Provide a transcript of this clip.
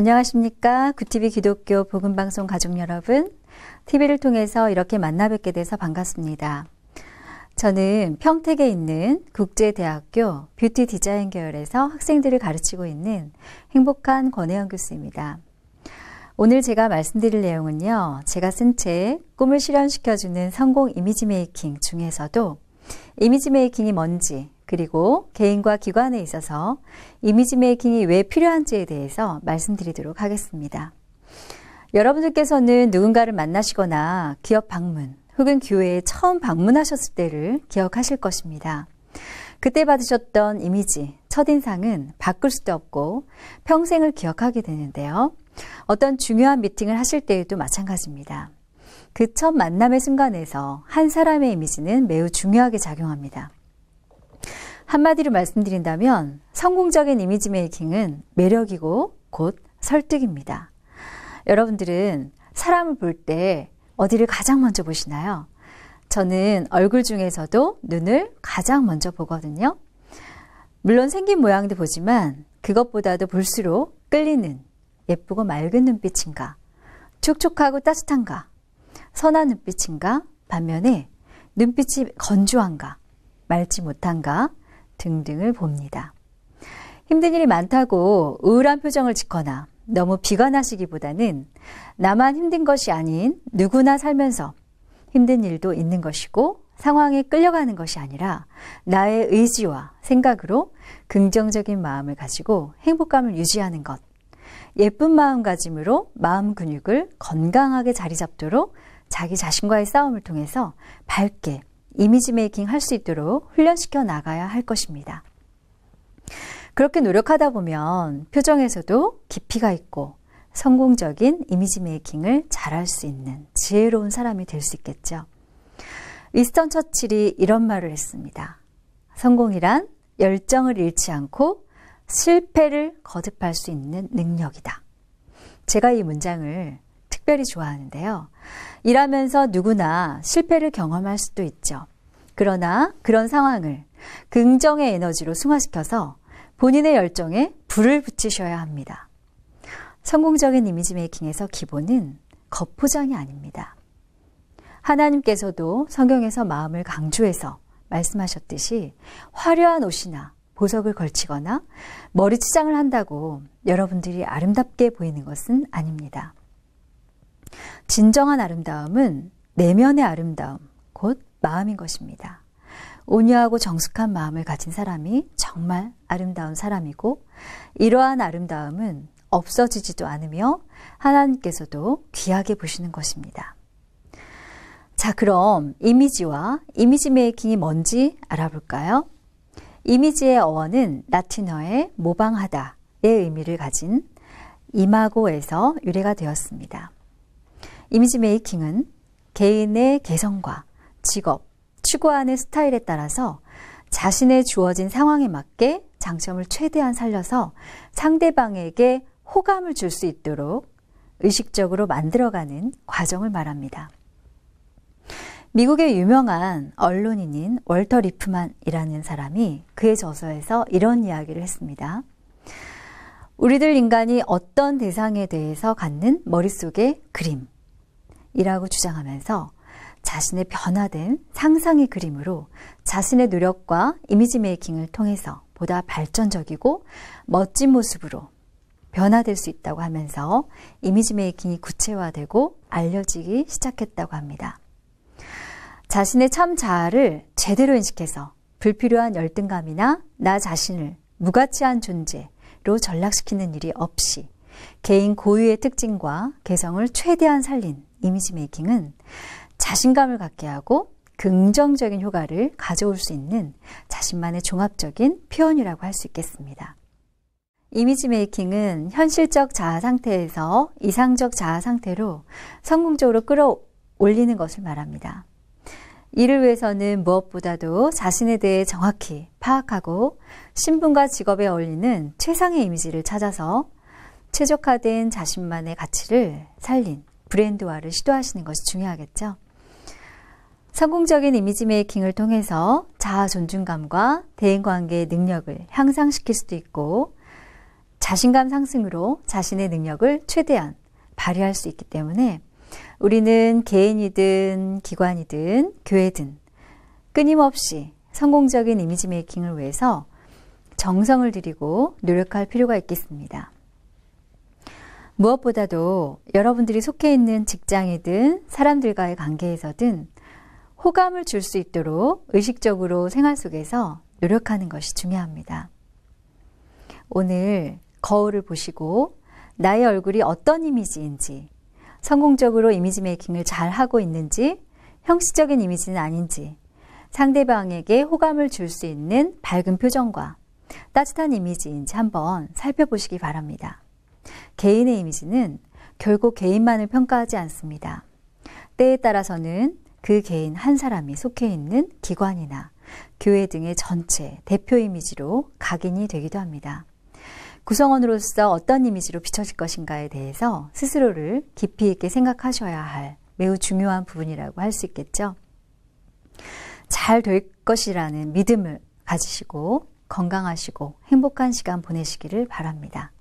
안녕하십니까. 구티비 기독교 복음방송 가족 여러분. TV를 통해서 이렇게 만나 뵙게 돼서 반갑습니다. 저는 평택에 있는 국제대학교 뷰티 디자인 계열에서 학생들을 가르치고 있는 행복한 권혜영 교수입니다. 오늘 제가 말씀드릴 내용은요, 제가 쓴 책, 꿈을 실현시켜주는 성공 이미지 메이킹 중에서도 이미지 메이킹이 뭔지, 그리고 개인과 기관에 있어서 이미지 메이킹이 왜 필요한지에 대해서 말씀드리도록 하겠습니다. 여러분들께서는 누군가를 만나시거나 기업 방문 혹은 교회에 처음 방문하셨을 때를 기억하실 것입니다. 그때 받으셨던 이미지, 첫인상은 바꿀 수도 없고 평생을 기억하게 되는데요. 어떤 중요한 미팅을 하실 때에도 마찬가지입니다. 그 첫 만남의 순간에서 한 사람의 이미지는 매우 중요하게 작용합니다. 한마디로 말씀드린다면 성공적인 이미지 메이킹은 매력이고 곧 설득입니다. 여러분들은 사람을 볼 때 어디를 가장 먼저 보시나요? 저는 얼굴 중에서도 눈을 가장 먼저 보거든요. 물론 생긴 모양도 보지만 그것보다도 볼수록 끌리는 예쁘고 맑은 눈빛인가, 촉촉하고 따뜻한가, 선한 눈빛인가, 반면에 눈빛이 건조한가, 맑지 못한가, 등등을 봅니다. 힘든 일이 많다고 우울한 표정을 짓거나 너무 비관하시기보다는 나만 힘든 것이 아닌 누구나 살면서 힘든 일도 있는 것이고 상황에 끌려가는 것이 아니라 나의 의지와 생각으로 긍정적인 마음을 가지고 행복감을 유지하는 것. 예쁜 마음가짐으로 마음 근육을 건강하게 자리 잡도록 자기 자신과의 싸움을 통해서 밝게 이미지 메이킹 할 수 있도록 훈련시켜 나가야 할 것입니다. 그렇게 노력하다 보면 표정에서도 깊이가 있고 성공적인 이미지 메이킹을 잘할 수 있는 지혜로운 사람이 될 수 있겠죠. 위스턴 처칠이 이런 말을 했습니다. 성공이란 열정을 잃지 않고 실패를 거듭할 수 있는 능력이다. 제가 이 문장을 특별히 좋아하는데요. 일하면서 누구나 실패를 경험할 수도 있죠. 그러나 그런 상황을 긍정의 에너지로 승화시켜서 본인의 열정에 불을 붙이셔야 합니다. 성공적인 이미지 메이킹에서 기본은 겉포장이 아닙니다. 하나님께서도 성경에서 마음을 강조해서 말씀하셨듯이 화려한 옷이나 보석을 걸치거나 머리치장을 한다고 여러분들이 아름답게 보이는 것은 아닙니다. 진정한 아름다움은 내면의 아름다움, 곧 마음인 것입니다. 온유하고 정숙한 마음을 가진 사람이 정말 아름다운 사람이고 이러한 아름다움은 없어지지도 않으며 하나님께서도 귀하게 보시는 것입니다. 자, 그럼 이미지와 이미지 메이킹이 뭔지 알아볼까요? 이미지의 어원은 라틴어의 모방하다의 의미를 가진 이마고에서 유래가 되었습니다. 이미지 메이킹은 개인의 개성과 직업, 추구하는 스타일에 따라서 자신의 주어진 상황에 맞게 장점을 최대한 살려서 상대방에게 호감을 줄 수 있도록 의식적으로 만들어가는 과정을 말합니다. 미국의 유명한 언론인인 월터 리프만이라는 사람이 그의 저서에서 이런 이야기를 했습니다. 우리들 인간이 어떤 대상에 대해서 갖는 머릿속의 그림, 이라고 주장하면서 자신의 변화된 상상의 그림으로 자신의 노력과 이미지 메이킹을 통해서 보다 발전적이고 멋진 모습으로 변화될 수 있다고 하면서 이미지 메이킹이 구체화되고 알려지기 시작했다고 합니다. 자신의 참 자아를 제대로 인식해서 불필요한 열등감이나 나 자신을 무가치한 존재로 전락시키는 일이 없이 개인 고유의 특징과 개성을 최대한 살린 이미지 메이킹은 자신감을 갖게 하고 긍정적인 효과를 가져올 수 있는 자신만의 종합적인 표현이라고 할 수 있겠습니다. 이미지 메이킹은 현실적 자아 상태에서 이상적 자아 상태로 성공적으로 끌어올리는 것을 말합니다. 이를 위해서는 무엇보다도 자신에 대해 정확히 파악하고 신분과 직업에 어울리는 최상의 이미지를 찾아서 최적화된 자신만의 가치를 살린 브랜드화를 시도하시는 것이 중요하겠죠. 성공적인 이미지 메이킹을 통해서 자아 존중감과 대인 관계의 능력을 향상시킬 수도 있고 자신감 상승으로 자신의 능력을 최대한 발휘할 수 있기 때문에 우리는 개인이든 기관이든 교회든 끊임없이 성공적인 이미지 메이킹을 위해서 정성을 들이고 노력할 필요가 있겠습니다. 무엇보다도 여러분들이 속해 있는 직장이든 사람들과의 관계에서든 호감을 줄 수 있도록 의식적으로 생활 속에서 노력하는 것이 중요합니다. 오늘 거울을 보시고 나의 얼굴이 어떤 이미지인지, 성공적으로 이미지 메이킹을 잘 하고 있는지, 형식적인 이미지는 아닌지, 상대방에게 호감을 줄 수 있는 밝은 표정과 따뜻한 이미지인지 한번 살펴보시기 바랍니다. 개인의 이미지는 결국 개인만을 평가하지 않습니다. 때에 따라서는 그 개인 한 사람이 속해 있는 기관이나 교회 등의 전체 대표 이미지로 각인이 되기도 합니다. 구성원으로서 어떤 이미지로 비춰질 것인가에 대해서 스스로를 깊이 있게 생각하셔야 할 매우 중요한 부분이라고 할 수 있겠죠. 잘 될 것이라는 믿음을 가지시고 건강하시고 행복한 시간 보내시기를 바랍니다.